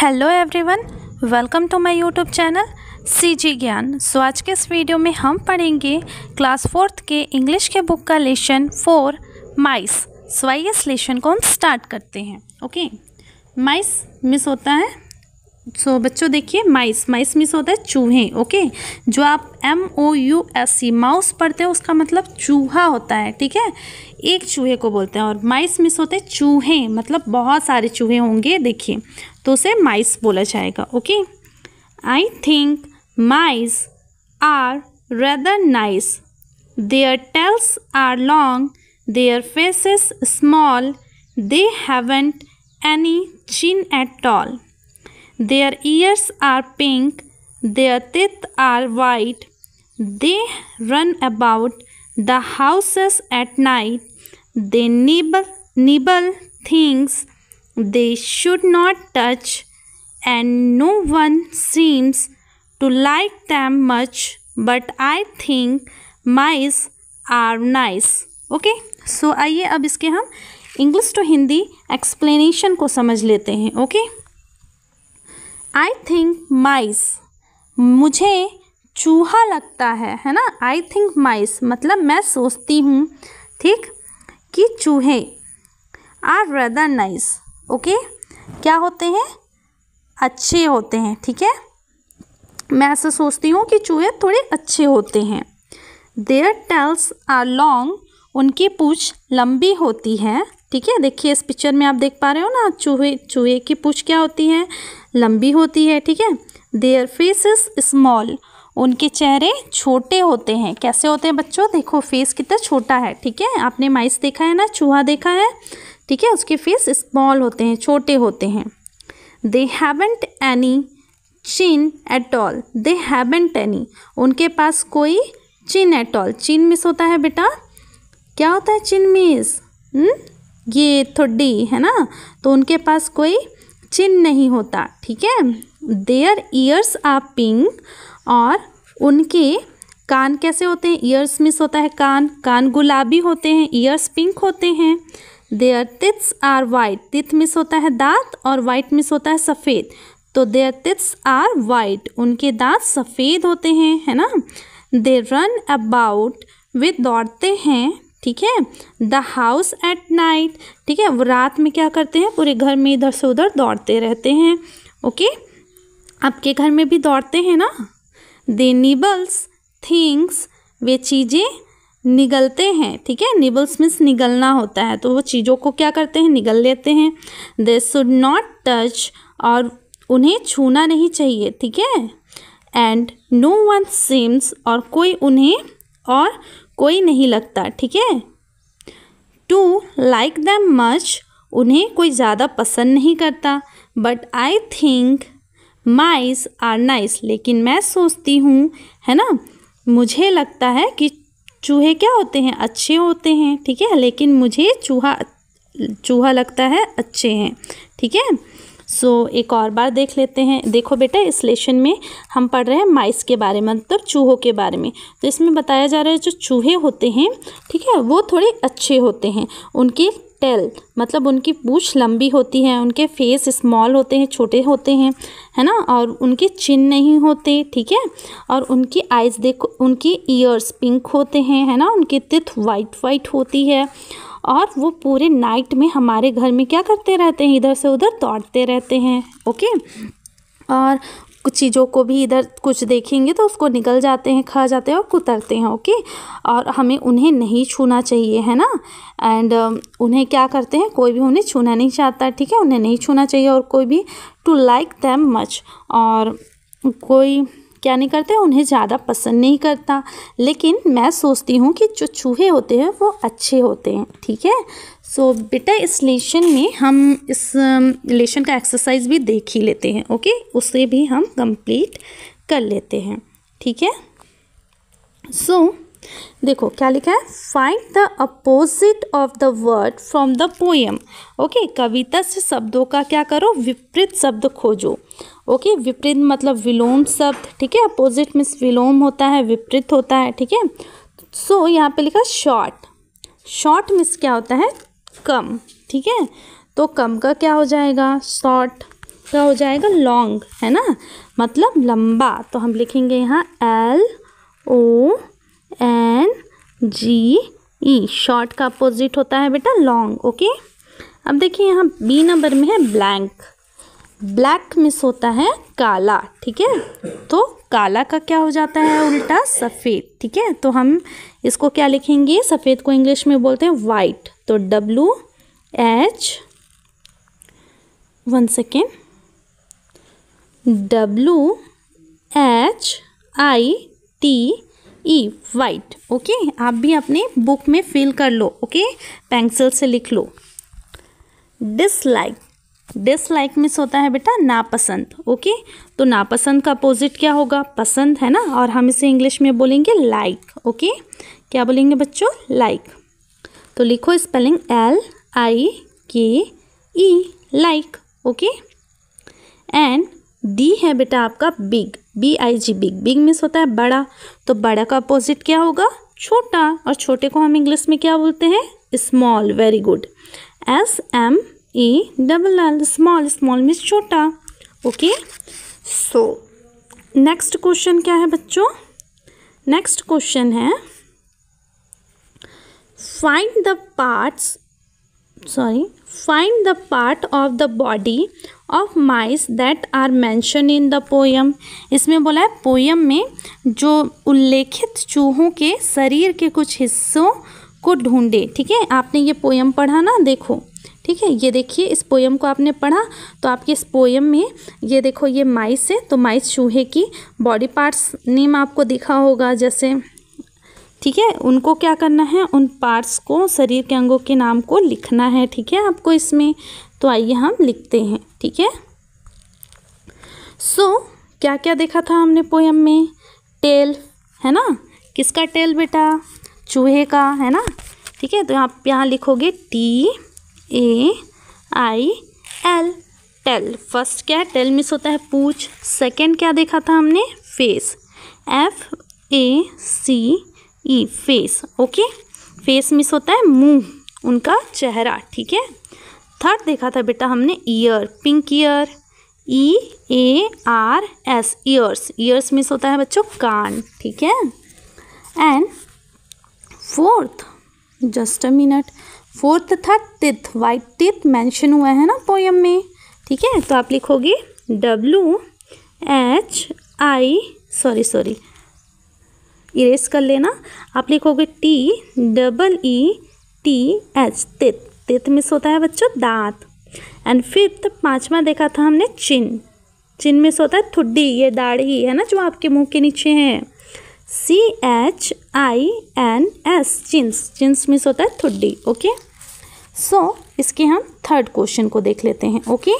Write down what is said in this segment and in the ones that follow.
Hello everyone welcome to my YouTube channel C G Gyan so आज के इस video में हम पढ़ेंगे क्लास फोर्थ के इंग्लिश के बुक का लेशन फोर माइस सो आइए इस लेशन को हम स्टार्ट करते हैं ओके माइस मिस होता है सो so, बच्चों देखिए माइस माइस मिस होता है चूहे ओके जो आप M O U S C mouse पढ़ते हैं उसका मतलब चूहा होता है ठीक है एक चूहे को बोलते हैं और माइस मिस होते हैं चूहे मतलब बहुत सारे चूहे होंगे देखिए तो उसे माइस बोला जाएगा okay I think mice are rather nice their tails are long their faces small they haven't any chin at all their ears are pink their teeth are white they run about the houses at night they nibble nibble things They should not touch, and no one seems to like them much, but I think mice are nice okay so aiye ab iske hum english to hindi explanation ko samajh lete hain okay i think mice mujhe चूहा लगता है है ना आई think माइस मतलब मैं सोचती हूँ ठीक कि चूहे आर रदर नाइस ओके क्या होते हैं अच्छे होते हैं ठीक है मैं ऐसा सोचती हूँ कि चूहे थोड़े अच्छे होते हैं देयर टेल्स आर लॉन्ग उनकी पूछ लंबी होती है ठीक है देखिए इस पिक्चर में आप देख पा रहे हो ना चूहे चूहे की पूछ क्या होती है लंबी होती है ठीक है देयर फेस इज स्मॉल उनके चेहरे छोटे होते हैं कैसे होते हैं बच्चों देखो फेस कितना छोटा है ठीक है आपने माइस देखा है ना चूहा देखा है ठीक है उसके फेस स्मॉल होते हैं छोटे होते हैं they haven't any chin at all they haven't any उनके पास कोई chin at all chin means होता है बेटा क्या होता है चिन मिस हम्म? ये थोड़ी है ना तो उनके पास कोई चिन नहीं होता ठीक है देयर ईयर्स आर पिंक और उनके कान कैसे होते हैं ईयर्स मिस होता है कान कान गुलाबी होते हैं ईयर्स पिंक होते हैं their teeths are white teeth means होता है दांत और वाइट मिस होता है सफ़ेद तो देयर तिथ्स आर वाइट उनके दांत सफ़ेद होते हैं है ना दे रन अबाउट वे दौड़ते हैं ठीक है द हाउस एट नाइट ठीक है वो रात में क्या करते हैं पूरे घर में इधर से उधर दौड़ते रहते हैं ओके आपके घर में भी दौड़ते हैं ना दे निबल्स थिंग्स वे चीज़ें निगलते हैं ठीक है निबल्स मीन्स निगलना होता है तो वो चीज़ों को क्या करते हैं निगल लेते हैं दे शुड नॉट टच और उन्हें छूना नहीं चाहिए ठीक है एंड नो वन सीम्स और कोई उन्हें और कोई नहीं लगता ठीक है टू लाइक दैम मच उन्हें कोई ज़्यादा पसंद नहीं करता but I think mice are nice लेकिन मैं सोचती हूँ है ना मुझे लगता है कि चूहे क्या होते हैं अच्छे होते हैं ठीक है लेकिन मुझे चूहा चूहा लगता है अच्छे हैं ठीक है सो so, एक और बार देख लेते हैं देखो बेटा इस लेशन में हम पढ़ रहे हैं माइस के बारे में मतलब चूहों के बारे में तो इसमें बताया जा रहा है जो चूहे होते हैं ठीक है वो थोड़े अच्छे होते हैं उनकी टेल मतलब उनकी पूछ लंबी होती है उनके फेस स्मॉल होते हैं छोटे होते हैं है ना और उनके चिन नहीं होते ठीक है और उनकी आइज़ देखो उनकी ईयर्स पिंक होते हैं है ना उनकी तिथ वाइट वाइट होती है और वो पूरे नाइट में हमारे घर में क्या करते रहते हैं इधर से उधर दौड़ते रहते हैं ओके और कुछ चीज़ों को भी इधर कुछ देखेंगे तो उसको निकल जाते हैं खा जाते हैं और कुतरते हैं ओके और हमें उन्हें नहीं छूना चाहिए है ना एंड um, उन्हें क्या करते हैं कोई भी उन्हें छूना नहीं चाहता ठीक है उन्हें नहीं छूना चाहिए और कोई भी टू लाइक दैम मच और कोई क्या नहीं करते उन्हें ज़्यादा पसंद नहीं करता लेकिन मैं सोचती हूँ कि जो चूहे होते हैं वो अच्छे होते हैं ठीक है सो so, बेटा इस लेशन में हम इस लेशन का एक्सरसाइज भी देख ही लेते हैं ओके उसे भी हम कंप्लीट कर लेते हैं ठीक है सो so, देखो क्या लिखा है find the opposite of the word from the poem okay कविता से शब्दों का क्या करो विपरीत शब्द खोजो ओके okay, विपरीत मतलब विलोम शब्द ठीक है अपोजिट मीन्स विलोम होता है विपरीत होता है ठीक है सो यहाँ पे लिखा शॉर्ट शॉर्ट मीन्स क्या होता है कम ठीक है तो कम का क्या हो जाएगा शॉर्ट का हो जाएगा लॉन्ग है ना मतलब लंबा तो हम लिखेंगे यहाँ L O N G E short का अपोजिट होता है बेटा लॉन्ग ओके अब देखिए यहाँ बी नंबर में है ब्लैंक ब्लैक मिस होता है काला ठीक है तो काला का क्या हो जाता है उल्टा सफ़ेद ठीक है तो हम इसको क्या लिखेंगे सफ़ेद को इंग्लिश में बोलते हैं वाइट तो W H one second W H I T E white okay आप भी अपने बुक में फिल कर लो ओके पेंसिल से लिख लो डिसलाइक डिसलाइक मिस होता है बेटा नापसंद ओके तो नापसंद का अपोजिट क्या होगा पसंद है ना और हम इसे इंग्लिश में बोलेंगे लाइक ओके क्या बोलेंगे बच्चों लाइक तो लिखो spelling L I K E like okay and D है बेटा आपका big B I G big big means होता है बड़ा तो बड़ा का अपोजिट क्या होगा छोटा और छोटे को हम इंग्लिश में क्या बोलते हैं small very good S M E double L small small means छोटा ओके सो नेक्स्ट क्वेश्चन क्या है बच्चों नेक्स्ट क्वेश्चन है find the parts sorry Find the part of the body of mice that are mentioned in the poem. इसमें बोला है poem में जो उल्लेखित चूहों के शरीर के कुछ हिस्सों को ढूंढे ठीक है आपने ये पोयम पढ़ा ना देखो ठीक है ये देखिए इस पोयम को आपने पढ़ा तो आपके इस पोयम में ये देखो ये माइस है तो माइस चूहे की बॉडी पार्ट्स नेम आपको दिखा होगा जैसे ठीक है उनको क्या करना है उन पार्ट्स को शरीर के अंगों के नाम को लिखना है ठीक है आपको इसमें तो आइए हम लिखते हैं ठीक है सो so, क्या क्या देखा था हमने पोएम में टेल है ना किसका टेल बेटा चूहे का है ना ठीक है तो आप यहाँ लिखोगे T A I L tail first क्या है टेल मिस होता है पूछ सेकंड क्या देखा था हमने face F A C E face okay face means होता है मुंह उनका चेहरा ठीक है थर्ड देखा था बेटा हमने ear pink ear E A R S ears ears means होता है बच्चों कान ठीक है and fourth just a minute fourth था टिथ वाइट टिथ मेंशन हुआ है ना पोयम में ठीक है तो आप लिखोगे W H I sorry sorry erase कर लेना आप लिखोगे T double E T H teeth teeth miss होता है बच्चों दांत एंड फिफ्थ पांचवा देखा था हमने चिन चिन मिस होता है थुड्डी ये दाढ़ी है ना जो आपके मुंह के नीचे है C H I N S chins chins means होता है थुड्डी ओके सो so, इसके हम थर्ड क्वेश्चन को देख लेते हैं ओके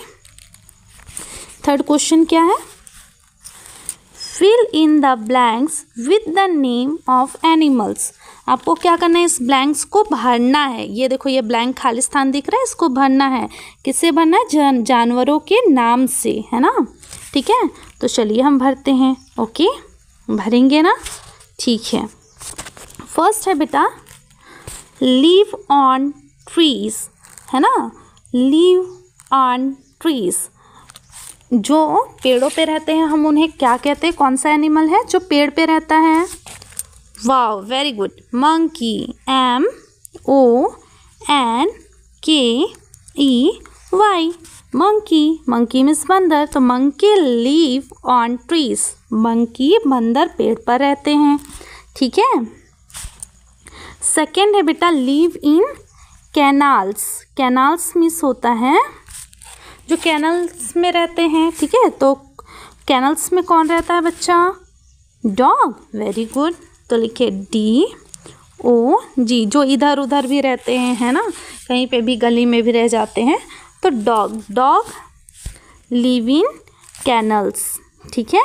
थर्ड क्वेश्चन क्या है fill in the blanks with the name of animals आपको क्या करना है इस ब्लैंक्स को भरना है ये देखो ये ब्लैंक खाली स्थान दिख रहा है इसको भरना है किससे भरना है जान जानवरों के नाम से है ना ठीक है तो चलिए हम भरते हैं ओके भरेंगे ना ठीक है फर्स्ट है बेटा लीव ऑन ट्रीज है ना लीव ऑन ट्रीज़ जो पेड़ों पे रहते हैं हम उन्हें क्या कहते हैं कौन सा एनिमल है जो पेड़ पे रहता है wow very good monkey M O N K E Y monkey monkey means बंदर तो monkey live on trees monkey बंदर पेड़ पर रहते हैं ठीक है सेकेंड है बेटा live in kennels kennels means होता है जो कैनल्स में रहते हैं ठीक है तो कैनल्स में कौन रहता है बच्चा डॉग वेरी गुड तो लिखिए डी ओ जी जो इधर उधर भी रहते हैं है ना कहीं पे भी गली में भी रह जाते हैं तो dog dog live in kennels ठीक है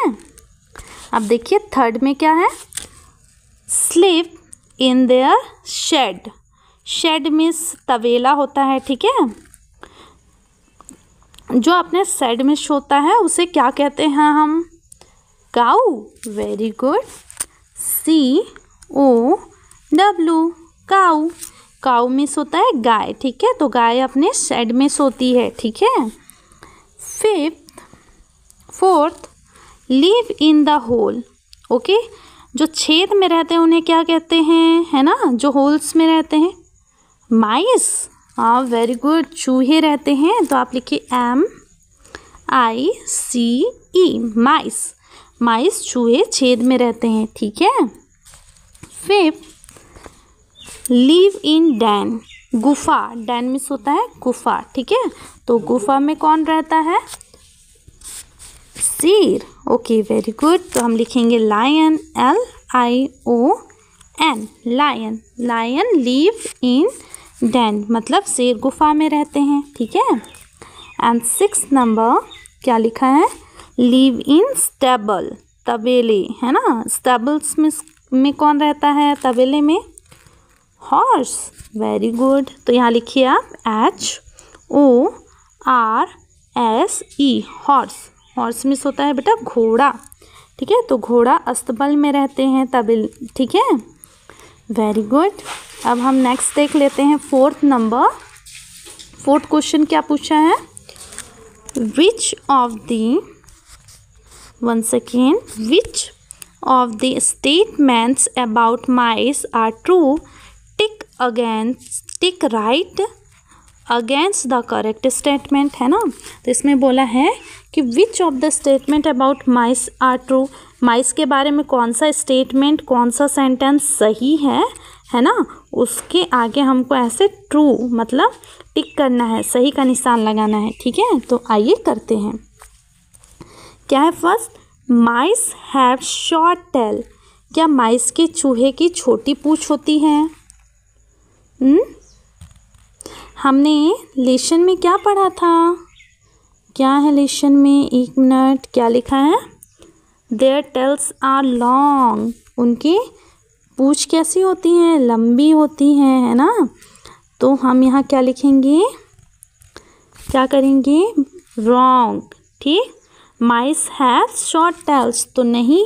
अब देखिए थर्ड में क्या है sleep in their shed shed means तवेला होता है ठीक है जो अपने साइड में सोता है उसे क्या कहते हैं हम cow very good C O W cow cow में सोता है गाय ठीक है तो गाय अपने सेड में सोती है ठीक है fifth fourth live in the hole okay जो छेद में रहते हैं उन्हें क्या कहते हैं है ना जो होल्स में रहते हैं माइस हाँ वेरी गुड चूहे रहते हैं तो आप लिखिए एम आई सी ई माइस माइस चूहे छेद में रहते हैं ठीक है फिफ लिव इन डैन गुफा डैन मिस होता है गुफा ठीक है तो गुफा में कौन रहता है शेर ओके वेरी गुड तो हम लिखेंगे lion L I O N lion lion live in den मतलब शेर गुफा में रहते हैं ठीक है एंड सिक्स नंबर क्या लिखा है लिव इन स्टेबल तबेले है ना स्टेबल्स में में कौन रहता है तबेले में हॉर्स वेरी गुड तो यहाँ लिखिए आप H O R S E horse horse means होता है बेटा घोड़ा ठीक है तो घोड़ा अस्तबल में रहते हैं तबेल ठीक है वेरी गुड अब हम नेक्स्ट देख लेते हैं फोर्थ नंबर फोर्थ क्वेश्चन क्या पूछा है which of the one second which of the statements about mice are true tick against tick right against the correct statement है ना तो इसमें बोला है कि which of the statement about mice are true mice के बारे में कौन सा स्टेटमेंट कौन सा सेंटेंस सही है है ना उसके आगे हमको ऐसे ट्रू मतलब टिक करना है सही का निशान लगाना है ठीक है तो आइए करते हैं क्या है first mice have short tail क्या माइस के चूहे की छोटी पूछ होती है हुँ? हम्म? हमने लेशन में क्या पढ़ा था क्या है लेशन में एक मिनट क्या लिखा है देयर टेल्स आर लॉन्ग उनकी पूछ कैसी होती है लंबी होती है है ना तो हम यहाँ क्या लिखेंगे क्या करेंगे रॉन्ग ठीक माइस हैव शॉर्ट टेल्स तो नहीं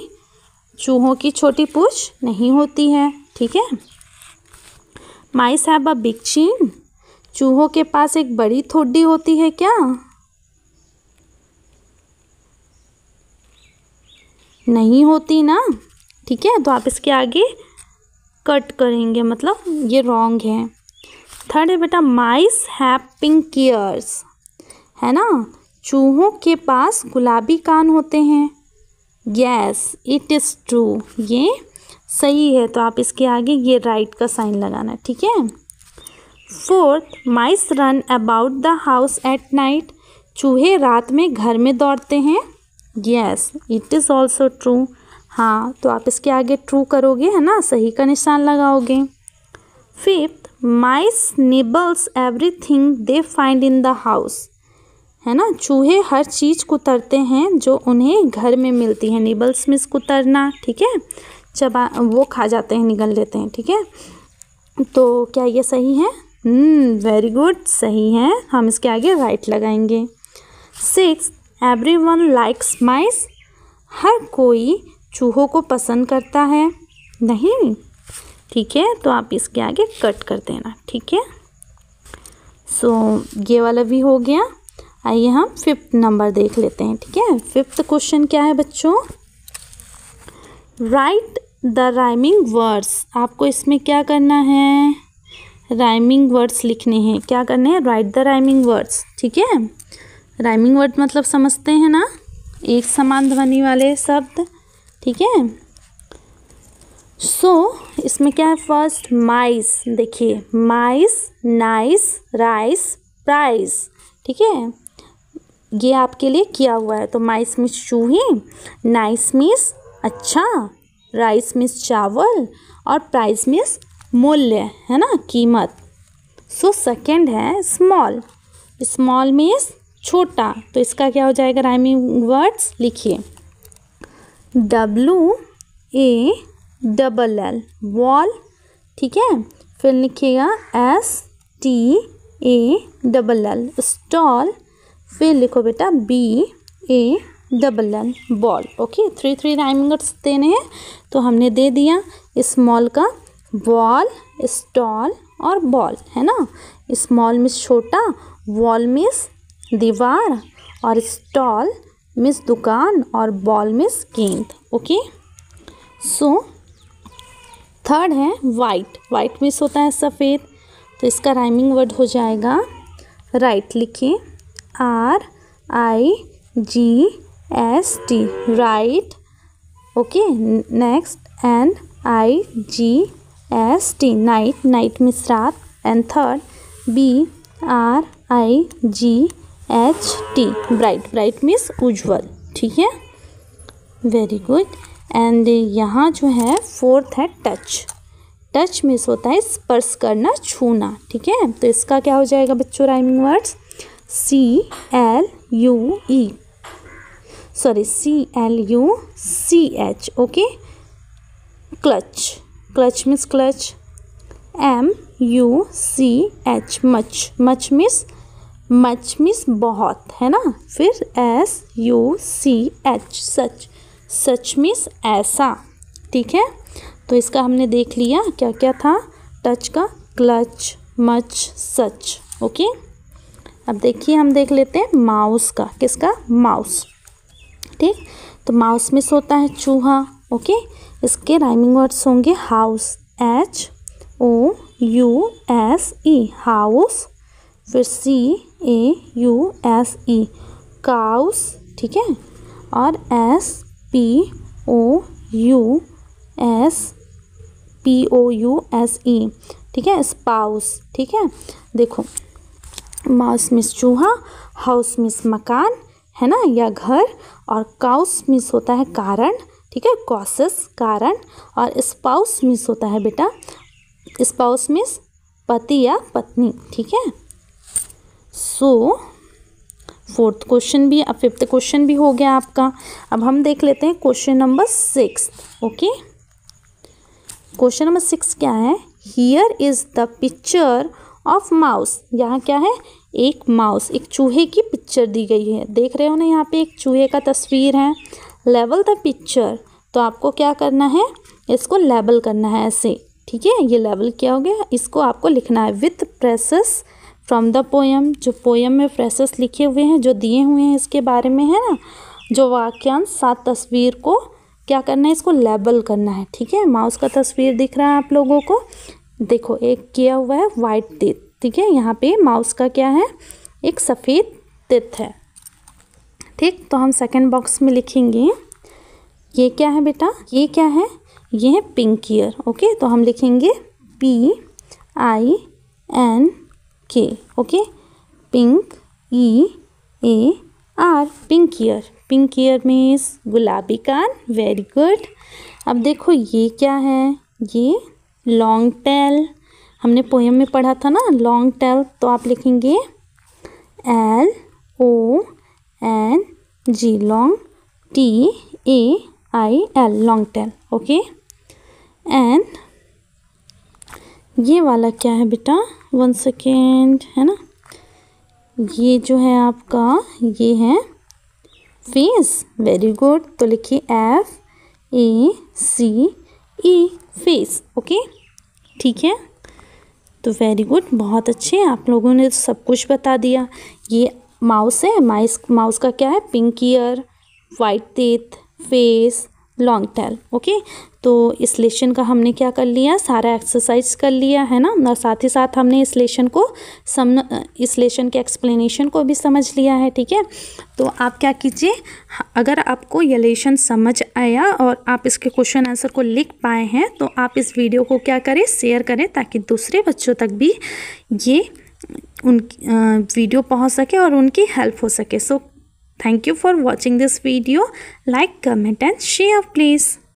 चूहों की छोटी पूछ नहीं होती है ठीक है माइस हैव अ बिग चीन चूहों के पास एक बड़ी थोड़ी होती है क्या नहीं होती ना ठीक है तो आप इसके आगे कट करेंगे मतलब ये रॉन्ग है थर्ड है बेटा माइस हैव पिंक ईयर्स है ना चूहों के पास गुलाबी कान होते हैं यस इट इज़ ट्रू ये सही है तो आप इसके आगे ये राइट का साइन लगाना ठीक है fourth mice run about the house at night चूहे रात में घर में दौड़ते हैं yes it is also true हाँ तो आप इसके आगे ट्रू करोगे है ना सही का निशान लगाओगे fifth mice nibbles everything they find in the house है ना चूहे हर चीज़ कुतरते हैं जो उन्हें घर में मिलती है निबल्स मिस कुतरना ठीक है चबा वो खा जाते हैं निगल लेते हैं ठीक है तो क्या ये सही है वेरी हम्म, गुड सही है हम इसके आगे राइट लगाएंगे six everyone likes mice हर कोई चूहों को पसंद करता है नहीं ठीक है तो आप इसके आगे कट कर देना ठीक है सो ये वाला भी हो गया आइए हम फिफ्थ नंबर देख लेते हैं ठीक है फिफ्थ क्वेश्चन क्या है बच्चों राइट द राइमिंग वर्ड्स आपको इसमें क्या करना है राइमिंग वर्ड्स लिखने हैं क्या करने हैं राइट द राइमिंग वर्ड्स ठीक है राइमिंग वर्ड मतलब समझते हैं ना एक समान ध्वनि वाले शब्द ठीक है सो so, इसमें क्या है फर्स्ट माइस देखिए माइस नाइस राइस प्राइस ठीक है ये आपके लिए किया हुआ है तो माइस मिस चूहे नाइस मिस अच्छा राइस मिस चावल और प्राइस मिस मूल्य है ना कीमत सो सेकेंड है स्मॉल स्मॉल मीन्स छोटा तो इसका क्या हो जाएगा राइमिंग वर्ड्स लिखिए W A double L wall ठीक है फिर लिखिएगा S T A double L stall फिर लिखो बेटा B A double L ball okay three three rhyming words देने हैं तो हमने दे दिया स्मॉल का वॉल स्टॉल और बॉल है ना स्मॉल मिस छोटा वॉल मिस दीवार और स्टॉल मिस दुकान और बॉल मिस गेंद ओके सो थर्ड है वाइट वाइट मिस होता है सफ़ेद तो इसका राइमिंग वर्ड हो जाएगा राइट लिखिए R I G S T right okay next N I G S T night night means रात and third B R I G H T bright bright means उज्ज्वल ठीक है वेरी गुड एंड यहाँ जो है fourth है touch touch miss होता है स्पर्श करना छूना ठीक है तो इसका क्या हो जाएगा बच्चों rhyming words C L U E sorry C L U C H okay clutch clutch means clutch M U C H much much means much means बहुत है ना फिर S U C H such such means ऐसा ठीक है तो इसका हमने देख लिया क्या क्या था टच का क्लच मच सच ओके अब देखिए हम देख लेते हैं माउस का किसका माउस ठीक तो माउस मिस होता है चूहा ओके इसके राइमिंग वर्ड्स होंगे house H O U S E house फिर C A U S E cows ठीक है और S P O U S P O U S E ठीक है स्पाउस ठीक है देखो माउस मिस चूहा हाउस मिस मकान है ना या घर और काउस मिस होता है कारण ठीक है कॉसिस कारण और स्पाउस मिस होता है बेटा स्पाउस मिस पति या पत्नी ठीक है सो फोर्थ क्वेश्चन भी अब फिफ्थ क्वेश्चन भी हो गया आपका अब हम देख लेते हैं question number six okay question number six क्या है here is the picture of mouse यहाँ क्या है एक माउस एक चूहे की पिक्चर दी गई है देख रहे हो ना यहाँ पे एक चूहे का तस्वीर है लेवल द पिक्चर तो आपको क्या करना है इसको लेबल करना है ऐसे ठीक है ये लेबल क्या हो गया इसको आपको लिखना है with phrases from the poem जो पोएम में प्रेसेस लिखे हुए हैं जो दिए हुए हैं इसके बारे में है ना जो वाक्यांश सात तस्वीर को क्या करना है इसको लेबल करना है ठीक है माउस का तस्वीर दिख रहा है आप लोगों को देखो एक किया हुआ है वाइट तित ठीक है यहाँ पे माउस का क्या है एक सफ़ेद तित है ठीक तो हम सेकेंड बॉक्स में लिखेंगे ये क्या है बेटा ये क्या है ये है पिंक ईयर ओके तो हम लिखेंगे P I N K okay pink E A R pink ear pink ear means गुलाबी कान वेरी गुड अब देखो ये क्या है ये लॉन्ग टेल हमने पोएम में पढ़ा था ना लॉन्ग टेल तो आप लिखेंगे L O N G long T A I L long tail okay and ये वाला क्या है बेटा वन सेकेंड है ना ये जो है आपका ये है फेस वेरी गुड तो लिखिए F A C E face okay ठीक है तो वेरी गुड बहुत अच्छे आप लोगों ने सब कुछ बता दिया ये माउस है माइस माउस का क्या है pink ear white teeth face long tail okay तो इस लेशन का हमने क्या कर लिया सारा एक्सरसाइज कर लिया है ना और साथ ही साथ हमने इस लेशन को सम इस लेशन के एक्सप्लेनेशन को भी समझ लिया है ठीक है तो आप क्या कीजिए अगर आपको यह लेशन समझ आया और आप इसके क्वेश्चन आंसर को लिख पाए हैं तो आप इस वीडियो को क्या करें शेयर करें ताकि दूसरे बच्चों तक भी ये उन वीडियो पहुँच सके और उनकी हेल्प हो सके सो so, Thank you for watching this video. Like, comment and share please.